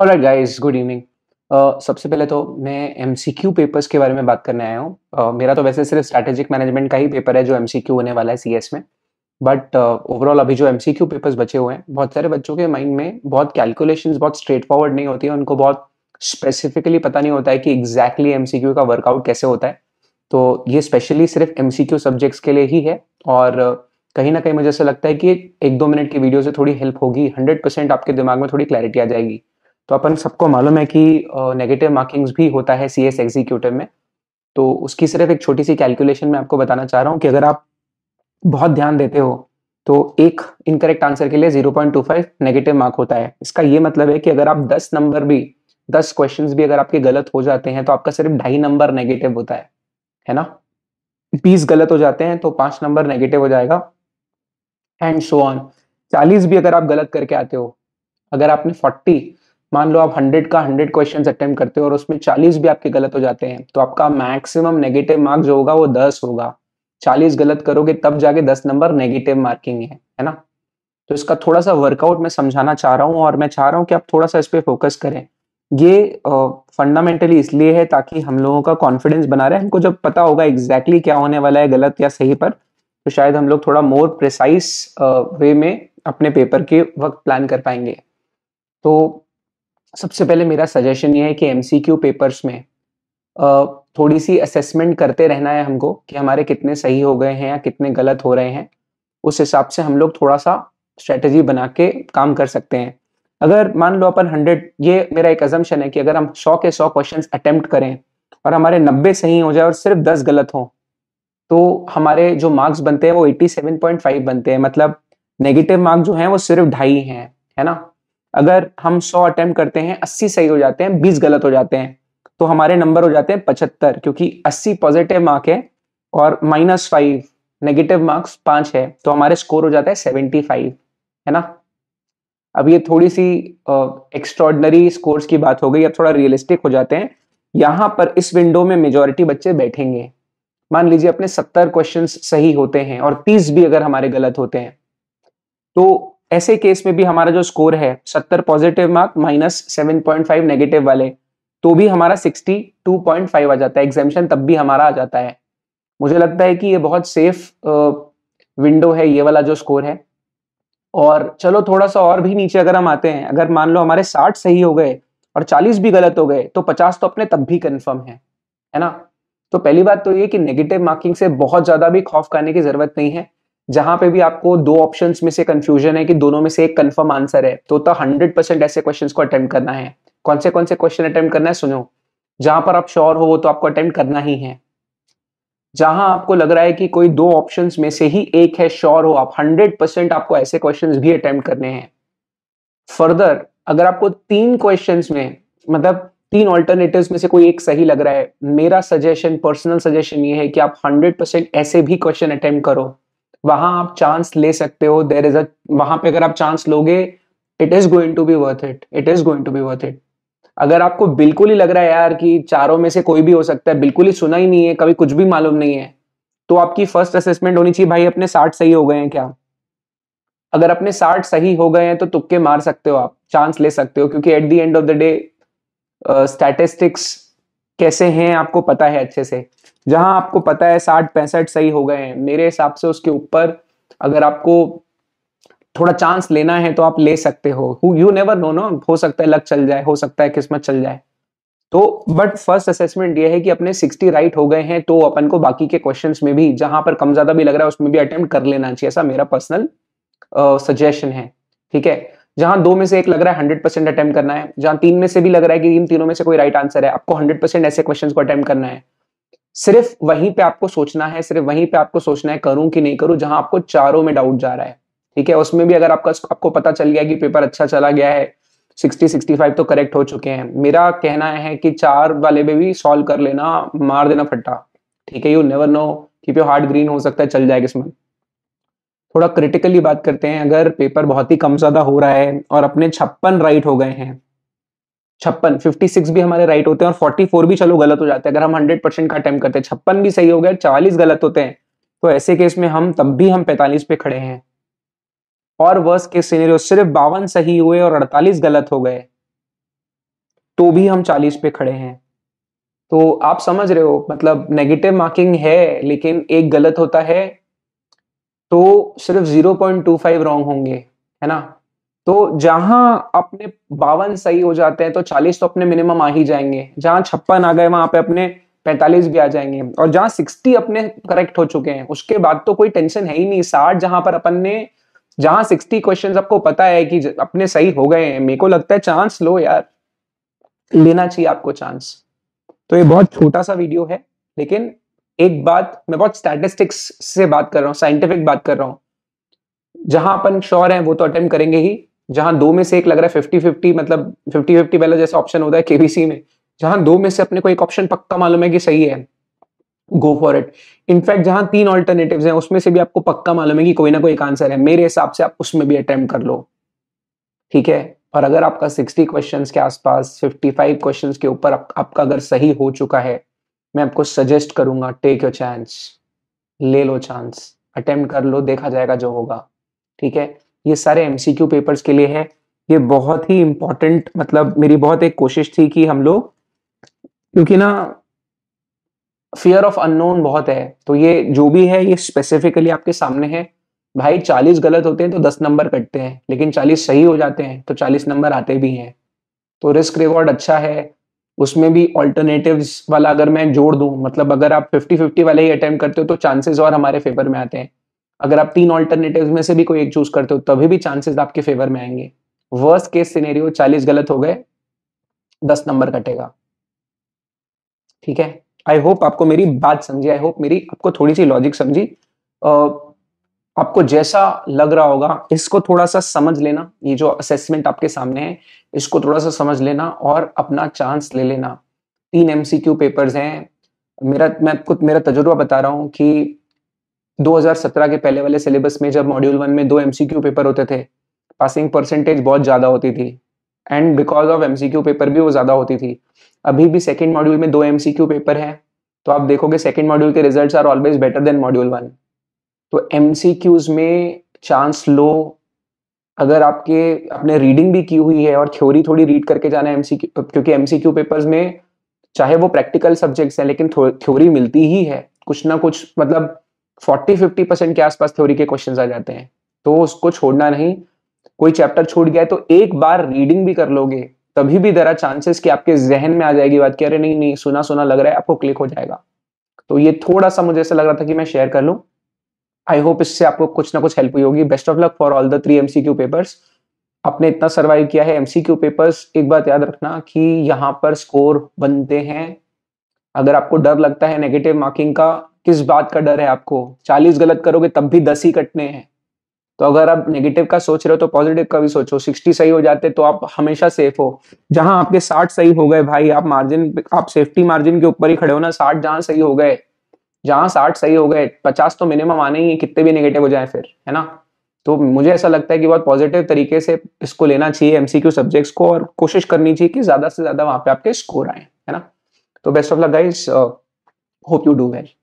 alright guys good evening सबसे पहले तो मैं एम पेपर्स के बारे में बात करने आया हूँ uh, मेरा तो वैसे सिर्फ स्ट्रैटेजिक मैनेजमेंट का ही पेपर है जो एम होने वाला है सी में बट ओवरऑल uh, अभी जो एम सी क्यू पेपर्स बचे हुए हैं बहुत सारे बच्चों के माइंड में बहुत कैलकुलेशन बहुत स्ट्रेट फॉरवर्ड नहीं होती है उनको बहुत स्पेसिफिकली पता नहीं होता है कि एग्जैक्टली एम सी क्यू का वर्कआउट कैसे होता है तो ये स्पेशली सिर्फ एम सी क्यू सब्जेक्ट्स के लिए ही है और uh, कहीं ना कहीं मुझे ऐसा लगता है कि एक दो मिनट की वीडियो से थोड़ी हेल्प होगी हंड्रेड परसेंट आपके दिमाग में थोड़ी क्लैरिटी आ जाएगी तो अपन सबको मालूम है कि नेगेटिव मार्किंग्स भी होता है सी एस एग्जीक्यूटिव में तो उसकी सिर्फ एक छोटी सी कैलकुलेशन मैं आपको बताना चाह रहा हूँ कि अगर आप बहुत ध्यान देते हो तो एक इनकरेक्ट आंसर के लिए 0.25 नेगेटिव मार्क होता है इसका ये मतलब है कि अगर आप 10 नंबर भी 10 क्वेश्चंस भी अगर आपके गलत हो जाते हैं तो आपका सिर्फ ढाई नंबर नेगेटिव होता है है ना बीस गलत हो जाते हैं तो पांच नंबर नेगेटिव हो जाएगा एंड सो ऑन चालीस भी अगर आप गलत करके आते हो अगर आपने फोर्टी मान लो आप 100 का 100 क्वेश्चन अटेम्प करते हो और उसमें 40 भी आपके गलत हो जाते हैं तो आपका मैक्सिमम नेगेटिव मार्क्स जो होगा वो 10 होगा 40 गलत करोगे तब जाके 10 नंबर नेगेटिव मार्किंग है है ना तो इसका थोड़ा सा वर्कआउट मैं समझाना चाह रहा हूँ और मैं चाह रहा हूँ कि आप थोड़ा सा इस पर फोकस करें ये फंडामेंटली uh, इसलिए है ताकि हम लोगों का कॉन्फिडेंस बना रहे हमको जब पता होगा एग्जैक्टली exactly क्या होने वाला है गलत या सही पर तो शायद हम लोग थोड़ा मोर प्रिसाइस वे में अपने पेपर के वक्त प्लान कर पाएंगे तो सबसे पहले मेरा सजेशन ये है कि एम पेपर्स में थोड़ी सी असेसमेंट करते रहना है हमको कि हमारे कितने सही हो गए हैं या कितने गलत हो रहे हैं उस हिसाब से हम लोग थोड़ा सा स्ट्रेटजी बना के काम कर सकते हैं अगर मान लो अपन हंड्रेड ये मेरा एक अजम्पन है कि अगर हम सौ के सौ क्वेश्चन अटेम्प्ट करें और हमारे नब्बे सही हो जाए और सिर्फ दस गलत हों तो हमारे जो मार्क्स बनते हैं वो एट्टी सेवन पॉइंट फाइव बनते हैं मतलब नेगेटिव मार्क्स जो हैं वो सिर्फ ढाई हैं है ना अगर हम 100 अटेम्प्ट करते हैं 80 सही हो जाते हैं 20 गलत हो जाते हैं तो हमारे नंबर हो जाते हैं 75 क्योंकि 80 पॉजिटिव मार्क है और माइनस फाइव नेगेटिव मार्क्स पांच है तो हमारे स्कोर हो जाता है सेवेंटी फाइव है ना अब ये थोड़ी सी एक्स्ट्रॉडनरी स्कोर्स की बात हो गई अब थोड़ा रियलिस्टिक हो जाते हैं यहाँ पर इस विंडो में मेजोरिटी बच्चे बैठेंगे मान लीजिए अपने सत्तर क्वेश्चन सही होते हैं और तीस भी अगर हमारे गलत होते हैं तो ऐसे केस में भी हमारा जो स्कोर है सत्तर positive mark minus seven point five negative वाले तो भी हमारा सिक्सटी टू पॉइंट फाइव आ जाता है एग्जामेशन तब भी हमारा आ जाता है मुझे लगता है कि ये बहुत सेफ विंडो है ये वाला जो स्कोर है और चलो थोड़ा सा और भी नीचे अगर हम आते हैं अगर मान लो हमारे साठ सही हो गए और चालीस भी गलत हो गए तो पचास तो अपने तब भी कन्फर्म है है ना तो पहली बात तो ये कि नेगेटिव मार्किंग से बहुत ज्यादा भी खौफ करने की जरूरत नहीं है जहां पे भी आपको दो ऑप्शन में से कंफ्यूजन है कि दोनों में से एक कंफर्म आंसर है तो तो हंड्रेड परसेंट ऐसे क्वेश्चन को अटेम्प्ट करना है कौन से कौन से क्वेश्चन अटेम्प्ट करना है सुनो जहां पर आप श्योर हो तो आपको अटेम्प्ट करना ही है जहां आपको लग रहा है कि कोई दो ऑप्शन में से ही एक है श्योर हो आप हंड्रेड परसेंट आपको ऐसे क्वेश्चन भी अटेम्प्ट करने हैं फर्दर अगर आपको तीन क्वेश्चन में मतलब तीन ऑल्टरनेटिव में से कोई एक सही लग रहा है मेरा सजेशन पर्सनल सजेशन ये है कि आप हंड्रेड परसेंट ऐसे भी क्वेश्चन अटेम्प्ट करो वहां आप चांस ले सकते हो देर इज अ वहां पे अगर आप चांस लोगे it is going to be worth it it is going to be worth it अगर आपको बिल्कुल ही लग रहा है यार कि चारों में से कोई भी हो सकता है बिल्कुल ही सुना ही नहीं है कभी कुछ भी मालूम नहीं है तो आपकी फर्स्ट असेसमेंट होनी चाहिए भाई अपने साठ सही हो गए हैं क्या अगर अपने साठ सही हो गए हैं तो तुक्के मार सकते हो आप चांस ले सकते हो क्योंकि at the end of the day statistics कैसे हैं आपको पता है अच्छे से जहां आपको पता है साठ पैंसठ सही हो गए हैं मेरे हिसाब से उसके ऊपर अगर आपको थोड़ा चांस लेना है तो आप ले सकते हो यू नेवर नो नो हो सकता है लक चल जाए हो सकता है किस्मत चल जाए तो बट फर्स्ट असेसमेंट ये है कि अपने 60 राइट हो गए हैं तो अपन को बाकी के क्वेश्चंस में भी जहां पर कम ज्यादा भी लग रहा है उसमें भी अटेम्प्ट कर लेना चाहिए ऐसा मेरा पर्सनल सजेशन uh, है ठीक है जहां दो में से एक लग रहा है हंड्रेड परसेंट अटेम्प्ट करना है जहां तीन में से भी लग रहा है कि इन तीनों में से कोई राइट right आंसर है आपको हंड्रेड परसेंट ऐसे क्वेश्चन को अटेम्प्ट करना है सिर्फ वहीं पे आपको सोचना है सिर्फ वहीं पे आपको सोचना है करूं कि नहीं करूं जहां आपको चारों में डाउट जा रहा है ठीक है उसमें भी अगर आपका आपको पता चल गया कि पेपर अच्छा चला गया है 60 65 तो करेक्ट हो चुके हैं मेरा कहना है कि चार वाले में भी सॉल्व कर लेना मार देना फट्टा ठीक है यू नेवर नो कि योर हार्ड ग्रीन हो सकता है चल जाएगा इसमें थोड़ा क्रिटिकली बात करते हैं अगर पेपर बहुत ही कम ज्यादा हो रहा है और अपने छप्पन राइट हो गए हैं छप्पन फिफ्टी सिक्स भी हमारे राइट होते हैं और फोर्टी फोर भी चलो गलत हो जाते हैं अगर हम हंड्रेड परसेंट का अटैम्प करते हैं छप्पन भी सही हो गया चालीस गलत होते हैं तो ऐसे केस में हम तब भी हम पैंतालीस पे खड़े हैं और वर्स के सीनेरियो सिर्फ बावन सही हुए और अड़तालीस गलत हो गए तो भी हम चालीस पे खड़े हैं तो आप समझ रहे हो मतलब नेगेटिव मार्किंग है लेकिन एक गलत होता है तो सिर्फ zero point two five wrong होंगे है ना तो जहां अपने बावन सही हो जाते हैं तो चालीस तो अपने मिनिमम आ ही जाएंगे जहां छप्पन आ गए वहां पे अपने पैंतालीस भी आ जाएंगे और जहां सिक्सटी अपने करेक्ट हो चुके हैं उसके बाद तो कोई टेंशन है ही नहीं साठ जहां पर अपन ने जहां सिक्सटी क्वेश्चन आपको पता है कि अपने सही हो गए हैं मेरे को लगता है चांस लो यार लेना चाहिए आपको चांस तो ये बहुत छोटा सा वीडियो है लेकिन एक बात मैं बहुत स्टैटिस्टिक्स से बात कर रहा हूँ साइंटिफिक बात कर रहा हूँ जहां अपन श्योर है वो तो अटेम्प्ट करेंगे ही जहां दो में से एक लग रहा है फिफ्टी फिफ्टी मतलब फिफ्टी फिफ्टी वाला जैसा ऑप्शन होता है केबीसी में जहां दो में से अपने को एक ऑप्शन पक्का मालूम है कि सही है गो फॉर इट इनफैक्ट जहां तीन ऑल्टरनेटिव हैं उसमें से भी आपको पक्का मालूम है कि कोई ना कोई एक आंसर है मेरे हिसाब से आप उसमें भी अटेम्प्ट कर लो ठीक है और अगर आपका सिक्सटी क्वेश्चन के आसपास फिफ्टी फाइव क्वेश्चन के ऊपर आप, आपका अगर सही हो चुका है मैं आपको सजेस्ट करूंगा टेक योर चांस ले लो चांस अटेम्प्ट कर लो देखा जाएगा जो होगा ठीक है ये सारे एमसीक्यू पेपर्स के लिए है ये बहुत ही इम्पोर्टेंट मतलब मेरी बहुत एक कोशिश थी कि हम लोग क्योंकि ना फियर ऑफ अननोन बहुत है तो ये जो भी है ये स्पेसिफिकली आपके सामने है भाई चालीस गलत होते हैं तो दस नंबर कटते हैं लेकिन चालीस सही हो जाते हैं तो चालीस नंबर आते भी हैं तो रिस्क रिवॉर्ड अच्छा है उसमें भी ऑल्टरनेटिव्स वाला अगर मैं जोड़ दूं मतलब अगर आप फिफ्टी फिफ्टी वाले ही अटेम्प्ट करते हो तो चांसेस और हमारे फेवर में आते हैं अगर आप तीन ऑल्टरनेटिव में से भी कोई एक चूज करते हो तभी भी चांसेस आपके फेवर में आएंगे वर्स्ट केस सिनेरियो चालीस गलत हो गए दस नंबर कटेगा ठीक है आई होप आपको मेरी बात समझी आई होप मेरी आपको थोड़ी सी लॉजिक समझी आपको जैसा लग रहा होगा इसको थोड़ा सा समझ लेना ये जो असेसमेंट आपके सामने है इसको थोड़ा सा समझ लेना और अपना चांस ले लेना तीन एमसीक्यू पेपर्स हैं मेरा मैं आपको मेरा तजुर्बा बता रहा हूँ कि 2017 के पहले वाले सिलेबस में जब मॉड्यूल वन में दो एमसीक्यू पेपर होते थे पासिंग परसेंटेज बहुत ज़्यादा होती थी and because of MCQ paper भी वो ज़्यादा होती थी अभी भी सेकेंड मॉड्यूल में दो एमसीक्यू पेपर हैं तो आप देखोगे सेकेंड मॉड्यूल के result are always better than module one तो एम में चांस लो अगर आपके आपने रीडिंग भी की हुई है और थ्योरी थोड़ी रीड करके जाना है एम क्योंकि एम पेपर्स में चाहे वो प्रैक्टिकल सब्जेक्ट्स हैं लेकिन थ्योरी मिलती ही है कुछ ना कुछ मतलब फोर्टी फिफ्टी परसेंट के आसपास थ्योरी के क्वेश्चन आ जाते हैं तो उसको छोड़ना नहीं कोई चैप्टर छूट गया तो एक बार रीडिंग भी कर लोगे तभी भी दरा चांसेस कि आपके जहन में आ जाएगी बात कि अरे नहीं नहीं सुना सुना लग रहा है आपको क्लिक हो जाएगा तो ये थोड़ा सा मुझे ऐसा लग रहा था कि मैं शेयर कर लूँ आई होप इससे आपको कुछ ना कुछ हेल्प हुई होगी best of luck for all the three MCQ papers आपने इतना सर्वाइव किया है एमसीक्यू पेपर्स एक बात याद रखना कि यहाँ पर स्कोर बनते हैं अगर आपको डर लगता है नेगेटिव मार्किंग का किस बात का डर है आपको चालीस गलत करोगे तब भी दस ही कटने हैं तो अगर आप नेगेटिव का सोच रहे हो तो पॉजिटिव का भी सोचो सिक्सटी सही हो जाते तो आप हमेशा सेफ हो जहां आपके साठ सही हो गए भाई आप मार्जिन आप सेफ्टी मार्जिन के ऊपर ही खड़े हो ना साठ जहां सही हो गए जहां साठ सही हो गए पचास तो मिनिमम आने ही है कितने भी नेगेटिव हो जाए फिर है ना तो मुझे ऐसा लगता है कि बहुत पॉजिटिव तरीके से इसको लेना चाहिए एमसीक्यू सब्जेक्ट्स को और कोशिश करनी चाहिए कि ज्यादा से ज्यादा वहां पे आपके स्कोर आए है ना तो best of luck guys hope you do well